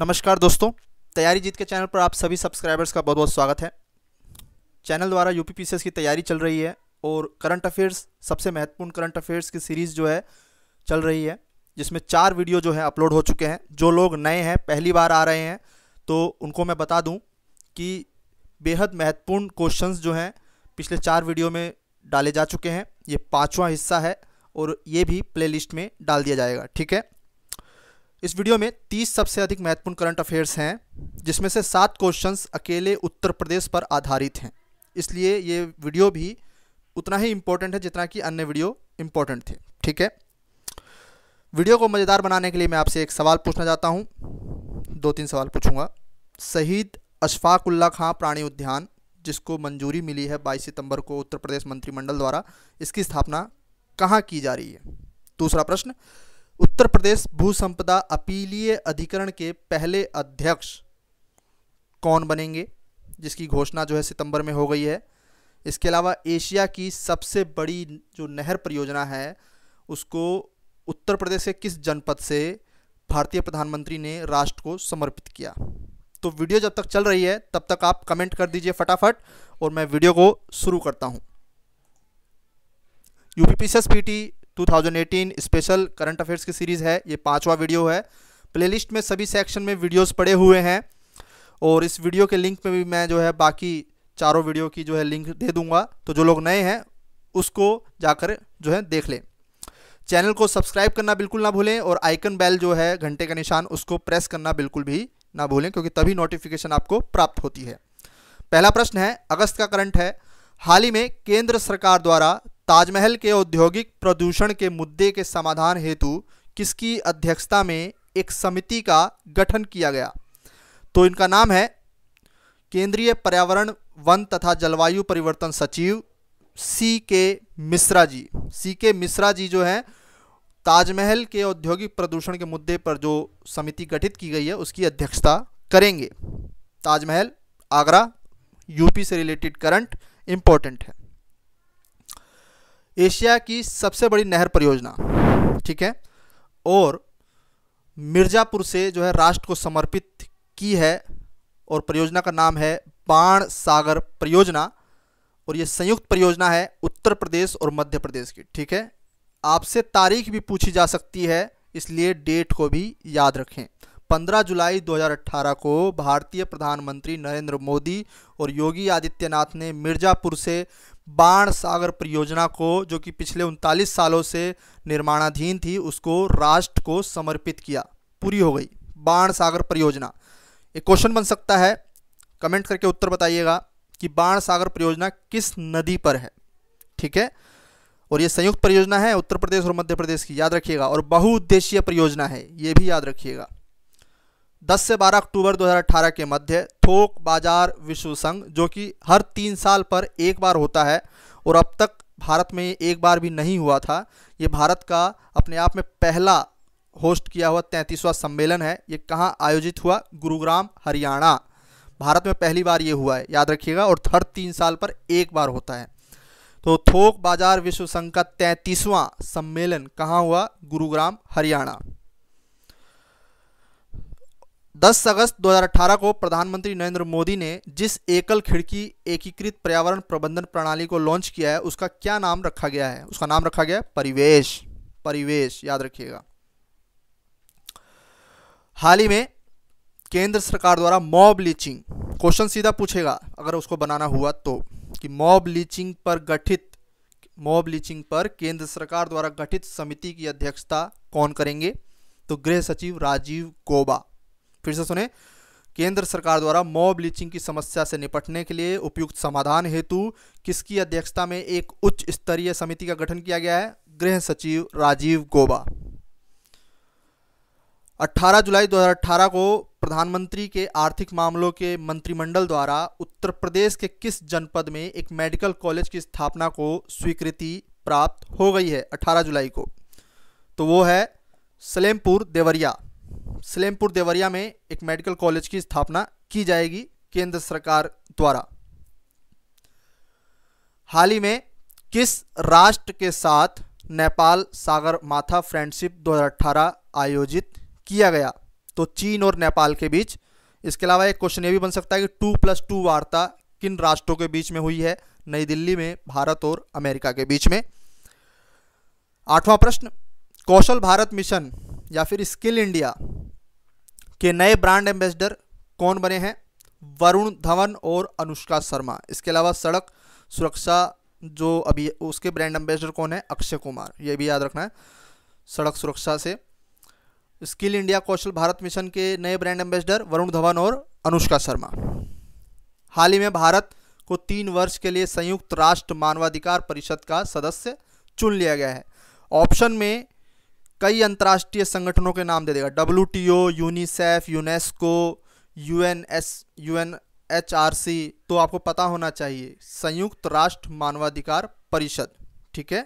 नमस्कार दोस्तों तैयारी जीत के चैनल पर आप सभी सब्सक्राइबर्स का बहुत बहुत स्वागत है चैनल द्वारा यू पी की तैयारी चल रही है और करंट अफेयर्स सबसे महत्वपूर्ण करंट अफेयर्स की सीरीज़ जो है चल रही है जिसमें चार वीडियो जो है अपलोड हो चुके हैं जो लोग नए हैं पहली बार आ रहे हैं तो उनको मैं बता दूँ कि बेहद महत्वपूर्ण क्वेश्चन जो हैं पिछले चार वीडियो में डाले जा चुके हैं ये पाँचवा हिस्सा है और ये भी प्ले में डाल दिया जाएगा ठीक है इस वीडियो में 30 सबसे अधिक महत्वपूर्ण करंट अफेयर्स हैं जिसमें से सात क्वेश्चंस अकेले उत्तर प्रदेश पर आधारित हैं इसलिए ये वीडियो भी उतना ही इम्पोर्टेंट है जितना कि अन्य वीडियो इम्पोर्टेंट थे ठीक है वीडियो को मज़ेदार बनाने के लिए मैं आपसे एक सवाल पूछना चाहता हूँ दो तीन सवाल पूछूंगा शहीद अशफाकुल्ला खां प्राणी उद्यान जिसको मंजूरी मिली है 22 सितंबर को उत्तर प्रदेश मंत्रिमंडल द्वारा इसकी स्थापना कहाँ की जा रही है दूसरा प्रश्न उत्तर प्रदेश भू संपदा अपीलीय अधिकरण के पहले अध्यक्ष कौन बनेंगे जिसकी घोषणा जो है सितंबर में हो गई है इसके अलावा एशिया की सबसे बड़ी जो नहर परियोजना है उसको उत्तर प्रदेश के किस जनपद से भारतीय प्रधानमंत्री ने राष्ट्र को समर्पित किया तो वीडियो जब तक चल रही है तब तक आप कमेंट कर दीजिए फटाफट और मैं वीडियो को शुरू करता हूँ UP P 2018 special current affairs की सीरीज़ है ये पांचवा वीडियो है प्लेलिस्ट में सभी सेक्शन में वीडियोस पड़े हुए हैं और इस वीडियो के लिंक में भी मैं जो है बाकी चारों वीडियो की जो है लिंक दे दूंगा तो जो लोग नए हैं उसको जाकर जो है देख लें चैनल को सब्सक्राइब करना बिल्कुल ना भूलें और आइकन बैल जो है घंटे का निशान उसको प्रेस करना बिल्कुल भी ना भूलें क्योंकि तभी नोटिफिकेशन आपको प्राप्त होती है पहला प्रश्न है अगस्त का करंट है हाल ही में केंद्र सरकार द्वारा ताजमहल के औद्योगिक प्रदूषण के मुद्दे के समाधान हेतु किसकी अध्यक्षता में एक समिति का गठन किया गया तो इनका नाम है केंद्रीय पर्यावरण वन तथा जलवायु परिवर्तन सचिव सी के मिश्रा जी सी के मिश्रा जी जो हैं ताजमहल के औद्योगिक प्रदूषण के मुद्दे पर जो समिति गठित की गई है उसकी अध्यक्षता करेंगे ताजमहल आगरा यूपी से रिलेटेड करंट इम्पोर्टेंट है एशिया की सबसे बड़ी नहर परियोजना ठीक है और मिर्ज़ापुर से जो है राष्ट्र को समर्पित की है और परियोजना का नाम है बाण सागर परियोजना और ये संयुक्त परियोजना है उत्तर प्रदेश और मध्य प्रदेश की ठीक है आपसे तारीख भी पूछी जा सकती है इसलिए डेट को भी याद रखें 15 जुलाई 2018 को भारतीय प्रधानमंत्री नरेंद्र मोदी और योगी आदित्यनाथ ने मिर्ज़ापुर से बाण सागर परियोजना को जो कि पिछले उनतालीस सालों से निर्माणाधीन थी उसको राष्ट्र को समर्पित किया पूरी हो गई बाण सागर परियोजना एक क्वेश्चन बन सकता है कमेंट करके उत्तर बताइएगा कि बाण सागर परियोजना किस नदी पर है ठीक है और ये संयुक्त परियोजना है उत्तर प्रदेश और मध्य प्रदेश की याद रखिएगा और बहुउद्देशीय परियोजना है ये भी याद रखिएगा 10 से 12 अक्टूबर 2018 के मध्य थोक बाजार विश्व संघ जो कि हर तीन साल पर एक बार होता है और अब तक भारत में एक बार भी नहीं हुआ था ये भारत का अपने आप में पहला होस्ट किया हुआ तैंतीसवां सम्मेलन है ये कहाँ आयोजित हुआ गुरुग्राम हरियाणा भारत में पहली बार ये हुआ है याद रखिएगा और हर तीन साल पर एक बार होता है तो थोक बाजार विश्व संघ का तैंतीसवां सम्मेलन कहाँ हुआ गुरुग्राम हरियाणा 10 अगस्त 2018 को प्रधानमंत्री नरेंद्र मोदी ने जिस एकल खिड़की एकीकृत पर्यावरण प्रबंधन प्रणाली को लॉन्च किया है उसका क्या नाम रखा गया है उसका नाम रखा गया है परिवेश परिवेश याद रखिएगा हाल ही में केंद्र सरकार द्वारा मॉब लीचिंग क्वेश्चन सीधा पूछेगा अगर उसको बनाना हुआ तो कि मॉब लीचिंग पर गठित मॉब लीचिंग पर केंद्र सरकार द्वारा गठित समिति की अध्यक्षता कौन करेंगे तो गृह सचिव राजीव गोबा फिर से सुने केंद्र सरकार द्वारा मॉब लिचिंग की समस्या से निपटने के लिए उपयुक्त समाधान हेतु किसकी अध्यक्षता में एक उच्च स्तरीय समिति का गठन किया गया है गृह सचिव राजीव गोबा 18 जुलाई 2018 को प्रधानमंत्री के आर्थिक मामलों के मंत्रिमंडल द्वारा उत्तर प्रदेश के किस जनपद में एक मेडिकल कॉलेज की स्थापना को स्वीकृति प्राप्त हो गई है 18 जुलाई को तो वो है सलेमपुर देवरिया सलेमपुर देवरिया में एक मेडिकल कॉलेज की स्थापना की जाएगी केंद्र सरकार द्वारा हाल ही में किस राष्ट्र के साथ नेपाल सागर माथा फ्रेंडशिप 2018 आयोजित किया गया तो चीन और नेपाल के बीच इसके अलावा एक क्वेश्चन ये भी बन सकता है कि टू प्लस टू वार्ता किन राष्ट्रों के बीच में हुई है नई दिल्ली में भारत और अमेरिका के बीच में आठवां प्रश्न कौशल भारत मिशन या फिर स्किल इंडिया के नए ब्रांड एम्बेसडर कौन बने हैं वरुण धवन और अनुष्का शर्मा इसके अलावा सड़क सुरक्षा जो अभी उसके ब्रांड एम्बेसडर कौन है अक्षय कुमार ये भी याद रखना है सड़क सुरक्षा से skill India Kaushal Bharat mission के नए ब्रांड एम्बेसडर वरुण धवन और अनुष्का शर्मा हाल ही में भारत को तीन वर्ष के लिए संयुक्त राष्ट्र मानवाधिकार परिषद का सदस्य चुन लिया गया है ऑप्शन में कई अंतर्राष्ट्रीय संगठनों के नाम दे देगा W T O UNICEF UNESCO U N S U N H R C तो आपको पता होना चाहिए संयुक्त राष्ट्र मानवाधिकार परिषद ठीक है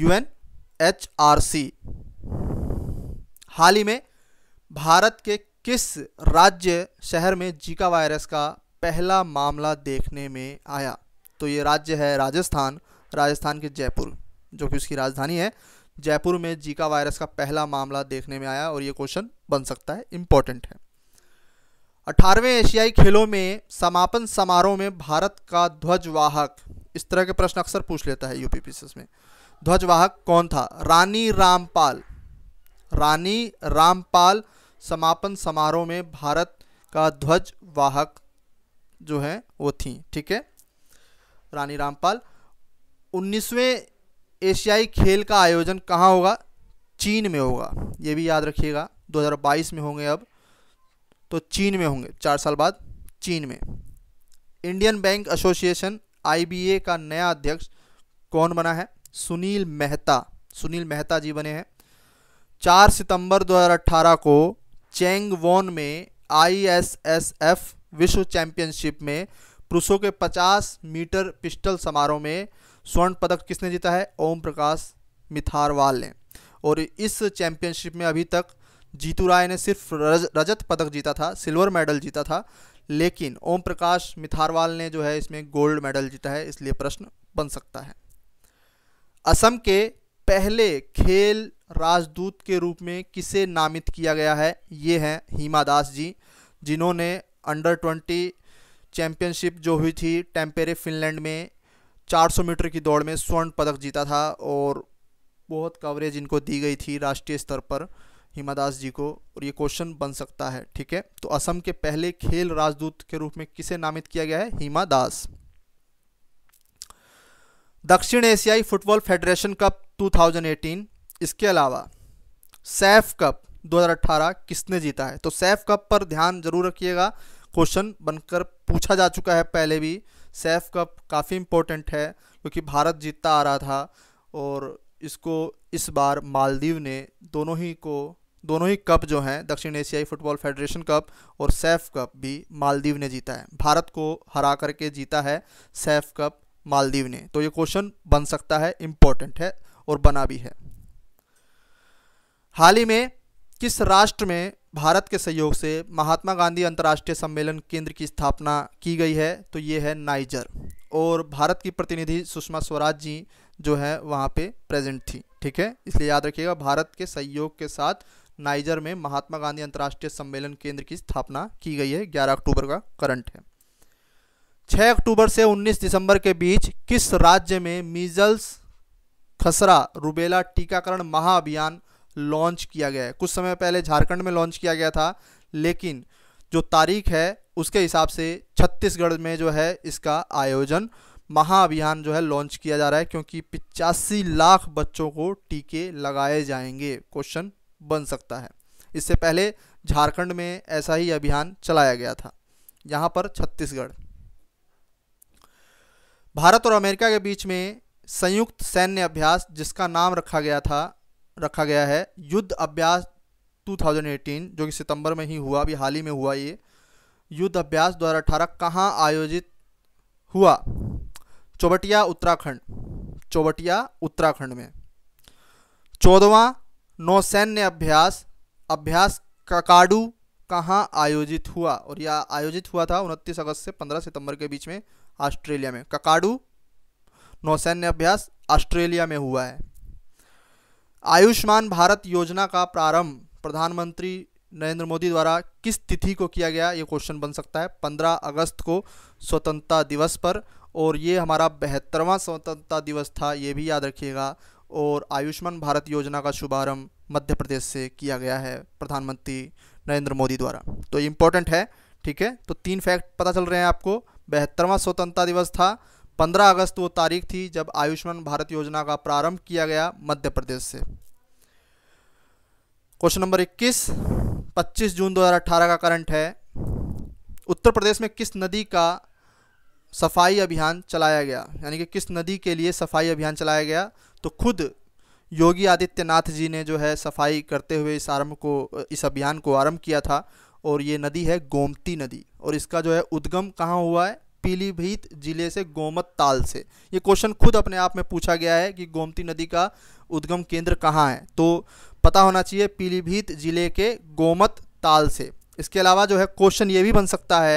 U N H R C हाल ही में भारत के किस राज्य शहर में जीका वायरस का पहला मामला देखने में आया तो ये राज्य है राजस्थान राजस्थान के जयपुर जो कि उसकी राजधानी है जयपुर में जीका वायरस का पहला मामला देखने में आया और ये क्वेश्चन बन सकता है इम्पोर्टेंट है अठारहवें एशियाई खेलों में समापन समारोह में भारत का ध्वजवाहक इस तरह के प्रश्न अक्सर पूछ लेता है यूपीपीसीएस में ध्वजवाहक कौन था रानी रामपाल रानी रामपाल समापन समारोह में भारत का ध्वजवाहक जो है वो थी ठीक है रानी रामपाल 19वें एशियाई खेल का आयोजन कहाँ होगा चीन में होगा ये भी याद रखिएगा 2022 में होंगे अब तो चीन में होंगे चार साल बाद चीन में इंडियन बैंक एसोसिएशन आईबीए का नया अध्यक्ष कौन बना है सुनील मेहता सुनील मेहता जी बने हैं 4 सितंबर 2018 को चेंग वोन में आईएसएसएफ विश्व चैंपियनशिप में पुरुषों के 50 मीटर पिस्टल समारोह में स्वर्ण पदक किसने जीता है ओम प्रकाश मिथारवाल ने और इस चैंपियनशिप में अभी तक जीतू राय ने सिर्फ रज, रजत पदक जीता था सिल्वर मेडल जीता था लेकिन ओम प्रकाश मिथारवाल ने जो है इसमें गोल्ड मेडल जीता है इसलिए प्रश्न बन सकता है असम के पहले खेल राजदूत के रूप में किसे नामित किया गया है ये हैं हीमा दास जी जिन्होंने अंडर ट्वेंटी चैम्पियनशिप जो हुई थी टेम्पेरे फिनलैंड में 400 मीटर की दौड़ में स्वर्ण पदक जीता था और बहुत कवरेज इनको दी गई थी राष्ट्रीय स्तर पर हिमा दास जी को और ये क्वेश्चन बन सकता है ठीक है तो असम के पहले खेल राजदूत के रूप में किसे नामित किया गया है हिमा दास दक्षिण एशियाई फुटबॉल फेडरेशन कप 2018 इसके अलावा सैफ कप 2018 किसने जीता है तो सैफ कप पर ध्यान जरूर रखिएगा क्वेश्चन बनकर पूछा जा चुका है पहले भी सैफ कप काफ़ी इम्पोर्टेंट है क्योंकि भारत जीतता आ रहा था और इसको इस बार मालदीव ने दोनों ही को दोनों ही कप जो हैं दक्षिण एशियाई फुटबॉल फेडरेशन कप और सैफ कप भी मालदीव ने जीता है भारत को हरा करके जीता है सैफ कप मालदीव ने तो ये क्वेश्चन बन सकता है इम्पोर्टेंट है और बना भी है हाल ही में किस राष्ट्र में भारत के सहयोग से महात्मा गांधी अंतर्राष्ट्रीय सम्मेलन केंद्र की स्थापना की गई है तो ये है नाइजर और भारत की प्रतिनिधि सुषमा स्वराज जी जो है वहाँ पे प्रेजेंट थी ठीक है इसलिए याद रखिएगा भारत के सहयोग के साथ नाइजर में महात्मा गांधी अंतर्राष्ट्रीय सम्मेलन केंद्र की स्थापना की गई है 11 अक्टूबर का करंट है 6 अक्टूबर से 19 दिसंबर के बीच किस राज्य में मीजल्स खसरा रुबेला टीकाकरण महाअभियान लॉन्च किया गया है कुछ समय पहले झारखंड में लॉन्च किया गया था लेकिन जो तारीख है उसके हिसाब से छत्तीसगढ़ में जो है इसका आयोजन महाअभियान जो है लॉन्च किया जा रहा है क्योंकि पिचासी लाख बच्चों को टीके लगाए जाएंगे क्वेश्चन बन सकता है इससे पहले झारखंड में ऐसा ही अभियान चलाया गया था यहाँ पर छत्तीसगढ़ भारत और अमेरिका के बीच में संयुक्त सैन्य अभ्यास जिसका नाम रखा गया था रखा गया है युद्ध अभ्यास 2018 जो कि सितंबर में ही हुआ अभी हाल ही में हुआ ये युद्ध अभ्यास 2018 कहाँ आयोजित हुआ चौबटिया उत्तराखंड चौबटिया उत्तराखंड में चौदवा नौसैन्य अभ्यास अभ्यास ककाडू कहाँ आयोजित हुआ और यह आयोजित हुआ था 29 अगस्त से 15 सितंबर के बीच में ऑस्ट्रेलिया में ककाडू नौसैन्य अभ्यास ऑस्ट्रेलिया में हुआ है आयुष्मान भारत योजना का प्रारंभ प्रधानमंत्री नरेंद्र मोदी द्वारा किस तिथि को किया गया ये क्वेश्चन बन सकता है पंद्रह अगस्त को स्वतंत्रता दिवस पर और ये हमारा बहत्तरवां स्वतंत्रता दिवस था ये भी याद रखिएगा और आयुष्मान भारत योजना का शुभारंभ मध्य प्रदेश से किया गया है प्रधानमंत्री नरेंद्र मोदी द्वारा तो इम्पोर्टेंट है ठीक है तो तीन फैक्ट पता चल रहे हैं आपको बहत्तरवां स्वतंत्रता दिवस था 15 अगस्त वो तारीख थी जब आयुष्मान भारत योजना का प्रारंभ किया गया मध्य प्रदेश से क्वेश्चन नंबर 21 25 जून 2018 का करंट है उत्तर प्रदेश में किस नदी का सफाई अभियान चलाया गया यानी कि किस नदी के लिए सफाई अभियान चलाया गया तो खुद योगी आदित्यनाथ जी ने जो है सफाई करते हुए इस आरम्भ को इस अभियान को आरंभ किया था और ये नदी है गोमती नदी और इसका जो है उद्गम कहाँ हुआ है पीलीभीत जिले से गोमत ताल से ये क्वेश्चन खुद अपने आप में पूछा गया है कि गोमती नदी का उद्गम केंद्र कहाँ है तो पता होना चाहिए पीलीभीत जिले के गोमत ताल से इसके अलावा जो है क्वेश्चन ये भी बन सकता है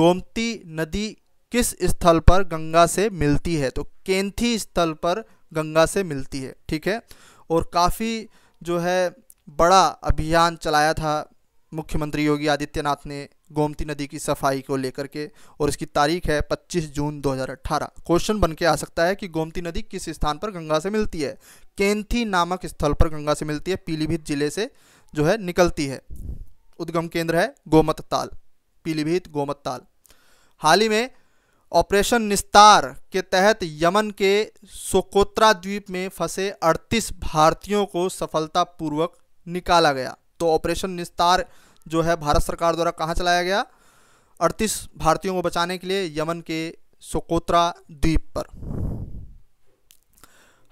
गोमती नदी किस स्थल पर गंगा से मिलती है तो केंथी स्थल पर गंगा से मिलती है ठीक है और काफ़ी जो है बड़ा अभियान चलाया था मुख्यमंत्री योगी आदित्यनाथ ने गोमती नदी की सफाई को लेकर के और इसकी तारीख है 25 जून 2018 क्वेश्चन बन के आ सकता है कि गोमती नदी किस स्थान पर गंगा से मिलती है केंथी नामक स्थल पर गंगा से मिलती है पीलीभीत जिले से जो है निकलती है उद्गम केंद्र है गोमत ताल पीलीभीत गोमत ताल हाल ही में ऑपरेशन निस्तार के तहत यमन के सोकोत्रा द्वीप में फंसे अड़तीस भारतीयों को सफलतापूर्वक निकाला गया तो ऑपरेशन निस्तार जो है भारत सरकार द्वारा कहाँ चलाया गया अड़तीस भारतीयों को बचाने के लिए यमन के सोकोत्रा द्वीप पर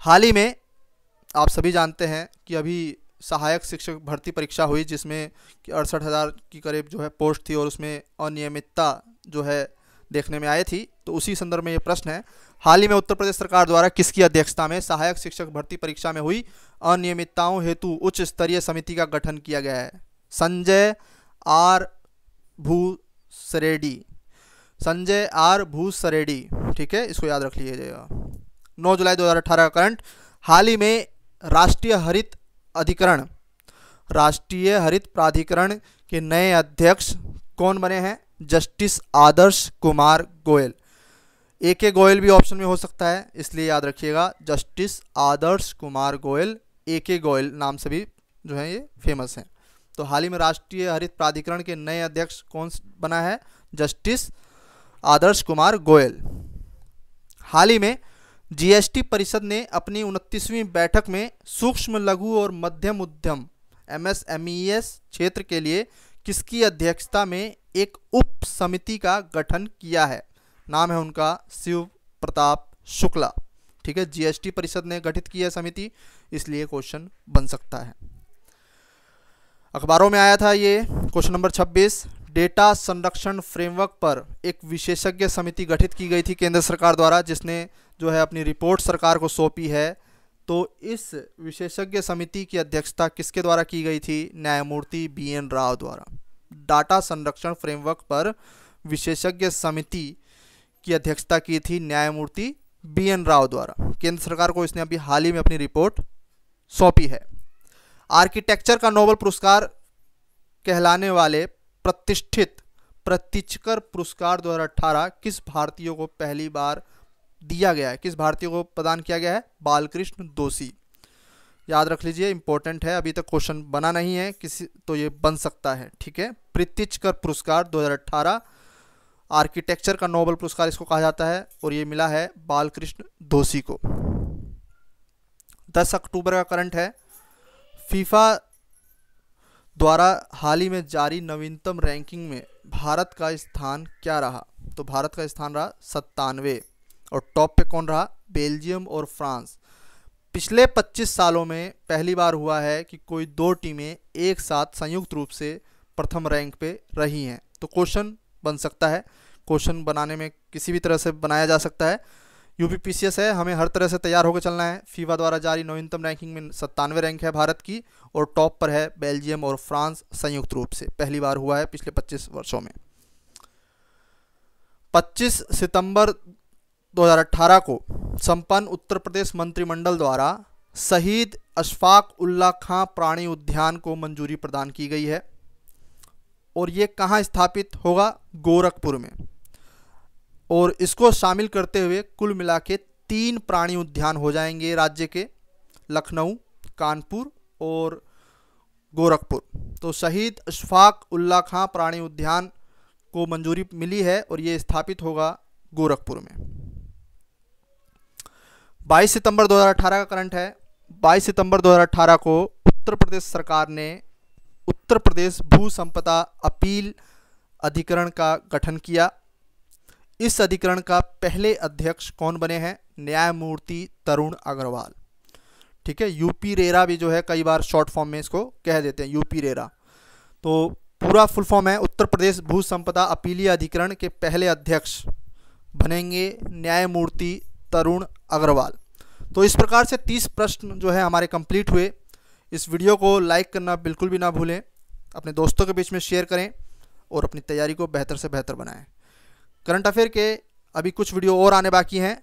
हाल ही में आप सभी जानते हैं कि अभी सहायक शिक्षक भर्ती परीक्षा हुई जिसमें कि अड़सठ हज़ार की करीब जो है पोस्ट थी और उसमें अनियमितता जो है देखने में आई थी तो उसी संदर्भ में ये प्रश्न है हाल ही में उत्तर प्रदेश सरकार द्वारा किसकी अध्यक्षता में सहायक शिक्षक भर्ती परीक्षा में हुई अनियमितताओं हेतु उच्च स्तरीय समिति का गठन किया गया है संजय आर भूसरेडी संजय आर भूसरेडी ठीक है इसको याद रख लीजिएगा नौ जुलाई दो का करंट हाल ही में राष्ट्रीय हरित अधिकरण राष्ट्रीय हरित प्राधिकरण के नए अध्यक्ष कौन बने हैं justice Adarsh Kumar Goel A K Goel भी ऑप्शन में हो सकता है इसलिए याद रखिएगा justice Adarsh Kumar Goel A K Goel नाम से भी जो है ये फेमस हैं तो हाल ही में राष्ट्रीय हरित प्राधिकरण के नए अध्यक्ष कौन बना है जस्टिस आदर्श कुमार गोयल हाल ही में जीएसटी परिषद ने अपनी उनतीसवीं बैठक में सूक्ष्म लघु और मध्यम उद्यम एमएसएमईएस e क्षेत्र के लिए किसकी अध्यक्षता में एक उप समिति का गठन किया है नाम है उनका शिव प्रताप शुक्ला ठीक है जीएसटी परिषद ने गठित की है समिति इसलिए क्वेश्चन बन सकता है अखबारों में आया था ये क्वेश्चन नंबर 26 डेटा संरक्षण फ्रेमवर्क पर एक विशेषज्ञ समिति गठित की गई थी केंद्र सरकार द्वारा जिसने जो है अपनी रिपोर्ट सरकार को सौंपी है तो इस विशेषज्ञ समिति की अध्यक्षता किसके द्वारा की गई थी न्यायमूर्ति बी एन राव द्वारा डाटा संरक्षण फ्रेमवर्क पर विशेषज्ञ समिति की अध्यक्षता की थी न्यायमूर्ति बी एन राव द्वारा केंद्र सरकार को इसने अभी हाल ही में अपनी रिपोर्ट सौंपी है आर्किटेक्चर का नोबल पुरस्कार कहलाने वाले प्रतिष्ठित प्रतिचकर पुरस्कार 2018 किस भारतीयों को पहली बार दिया गया है किस भारतीय को प्रदान किया गया है बालकृष्ण दोषी याद रख लीजिए इंपॉर्टेंट है अभी तक क्वेश्चन बना नहीं है किसी तो ये बन सकता है ठीक है प्रीतिचकर पुरस्कार 2018 आर्किटेक्चर का नोबल पुरस्कार इसको कहा जाता है और ये मिला है बालकृष्ण दोषी को 10 अक्टूबर का करंट है फीफा द्वारा हाल ही में जारी नवीनतम रैंकिंग में भारत का स्थान क्या रहा तो भारत का स्थान रहा सत्तानवे और टॉप पे कौन रहा बेल्जियम और फ्रांस पिछले 25 सालों में पहली बार हुआ है कि कोई दो टीमें एक साथ संयुक्त रूप से प्रथम रैंक पे रही हैं तो क्वेश्चन बन सकता है क्वेश्चन बनाने में किसी भी तरह से बनाया जा सकता है यू पी है हमें हर तरह से तैयार होकर चलना है फीवा द्वारा जारी नवीनतम रैंकिंग में सत्तानवे रैंक है भारत की और टॉप पर है बेल्जियम और फ्रांस संयुक्त रूप से पहली बार हुआ है पिछले 25 वर्षों में 25 सितंबर 2018 को संपन्न उत्तर प्रदेश मंत्रिमंडल द्वारा शहीद अशफाक उल्ला खां प्राणी उद्यान को मंजूरी प्रदान की गई है और ये कहाँ स्थापित होगा गोरखपुर में और इसको शामिल करते हुए कुल मिला के तीन प्राणी उद्यान हो जाएंगे राज्य के लखनऊ कानपुर और गोरखपुर तो शहीद अशफाक उल्ला खां प्राणी उद्यान को मंजूरी मिली है और ये स्थापित होगा गोरखपुर में 22 सितंबर 2018 का करंट है 22 सितंबर 2018 को उत्तर प्रदेश सरकार ने उत्तर प्रदेश भू संपदा अपील अधिकरण का गठन किया इस अधिकरण का पहले अध्यक्ष कौन बने हैं न्यायमूर्ति तरुण अग्रवाल ठीक है यूपी रेरा भी जो है कई बार शॉर्ट फॉर्म में इसको कह देते हैं यूपी रेरा तो पूरा फुल फॉर्म है उत्तर प्रदेश भू संपदा अपीलीय अधिकरण के पहले अध्यक्ष बनेंगे न्यायमूर्ति तरुण अग्रवाल तो इस प्रकार से तीस प्रश्न जो है हमारे कंप्लीट हुए इस वीडियो को लाइक करना बिल्कुल भी ना भूलें अपने दोस्तों के बीच में शेयर करें और अपनी तैयारी को बेहतर से बेहतर बनाएं करंट अफेयर के अभी कुछ वीडियो और आने बाकी हैं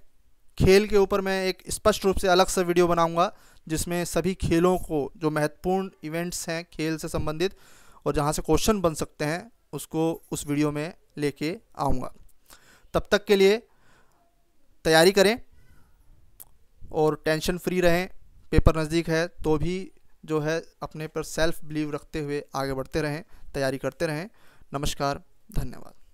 खेल के ऊपर मैं एक स्पष्ट रूप से अलग से वीडियो बनाऊंगा जिसमें सभी खेलों को जो महत्वपूर्ण इवेंट्स हैं खेल से संबंधित और जहाँ से क्वेश्चन बन सकते हैं उसको उस वीडियो में लेके आऊँगा तब तक के लिए तैयारी करें और टेंशन फ्री रहें पेपर नज़दीक है तो भी जो है अपने पर सेल्फ बिलीव रखते हुए आगे बढ़ते रहें तैयारी करते रहें नमस्कार धन्यवाद